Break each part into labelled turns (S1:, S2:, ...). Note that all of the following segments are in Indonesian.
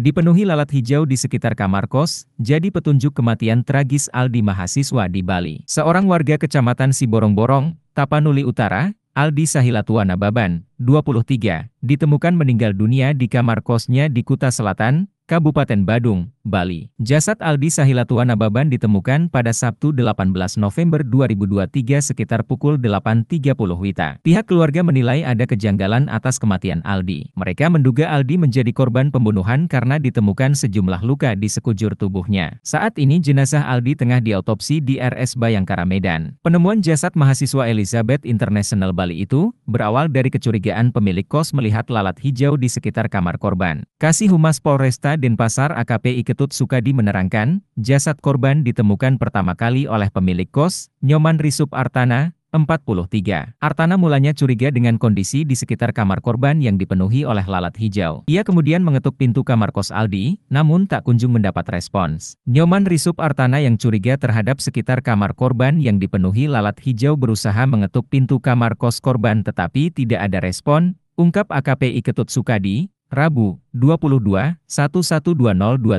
S1: dipenuhi lalat hijau di sekitar kamar kos, jadi petunjuk kematian tragis Aldi mahasiswa di Bali. Seorang warga kecamatan Siborong-Borong, Tapanuli Utara, Aldi Sahilatuana Baban, 23, ditemukan meninggal dunia di kamar kosnya di Kuta Selatan, Kabupaten Badung, Bali. Jasad Aldi Sahila Sahilatuan Ababan ditemukan pada Sabtu 18 November 2023 sekitar pukul 8.30 WITA. Pihak keluarga menilai ada kejanggalan atas kematian Aldi. Mereka menduga Aldi menjadi korban pembunuhan karena ditemukan sejumlah luka di sekujur tubuhnya. Saat ini jenazah Aldi tengah diautopsi di RS Bayangkara Medan. Penemuan jasad mahasiswa Elizabeth International Bali itu berawal dari kecurigaan kecurigaan pemilik kos melihat lalat hijau di sekitar kamar korban. Kasih Humas Polresta Denpasar AKP Iketut Sukadi menerangkan, jasad korban ditemukan pertama kali oleh pemilik kos, Nyoman Risup Artana, 43. Artana mulanya curiga dengan kondisi di sekitar kamar korban yang dipenuhi oleh lalat hijau. Ia kemudian mengetuk pintu kamar kos Aldi, namun tak kunjung mendapat respons. Nyoman Risup Artana yang curiga terhadap sekitar kamar korban yang dipenuhi lalat hijau berusaha mengetuk pintu kamar kos korban tetapi tidak ada respon, ungkap AKPI Ketut Sukadi, Rabu, 22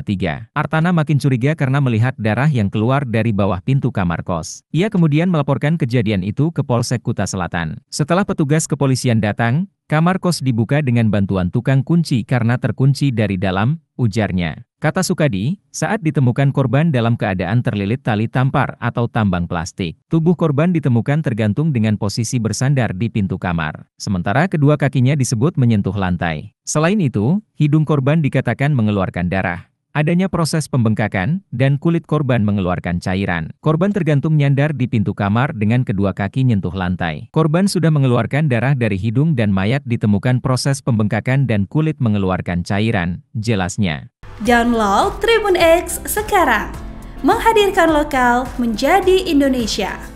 S1: tiga. Artana makin curiga karena melihat darah yang keluar dari bawah pintu kamar kos. Ia kemudian melaporkan kejadian itu ke Polsek Kuta Selatan. Setelah petugas kepolisian datang, Kamar kos dibuka dengan bantuan tukang kunci karena terkunci dari dalam, ujarnya. Kata Sukadi, saat ditemukan korban dalam keadaan terlilit tali tampar atau tambang plastik, tubuh korban ditemukan tergantung dengan posisi bersandar di pintu kamar, sementara kedua kakinya disebut menyentuh lantai. Selain itu, hidung korban dikatakan mengeluarkan darah. Adanya proses pembengkakan, dan kulit korban mengeluarkan cairan. Korban tergantung nyandar di pintu kamar dengan kedua kaki nyentuh lantai. Korban sudah mengeluarkan darah dari hidung dan mayat ditemukan proses pembengkakan dan kulit mengeluarkan cairan, jelasnya. Download Tribun X sekarang, menghadirkan lokal menjadi Indonesia.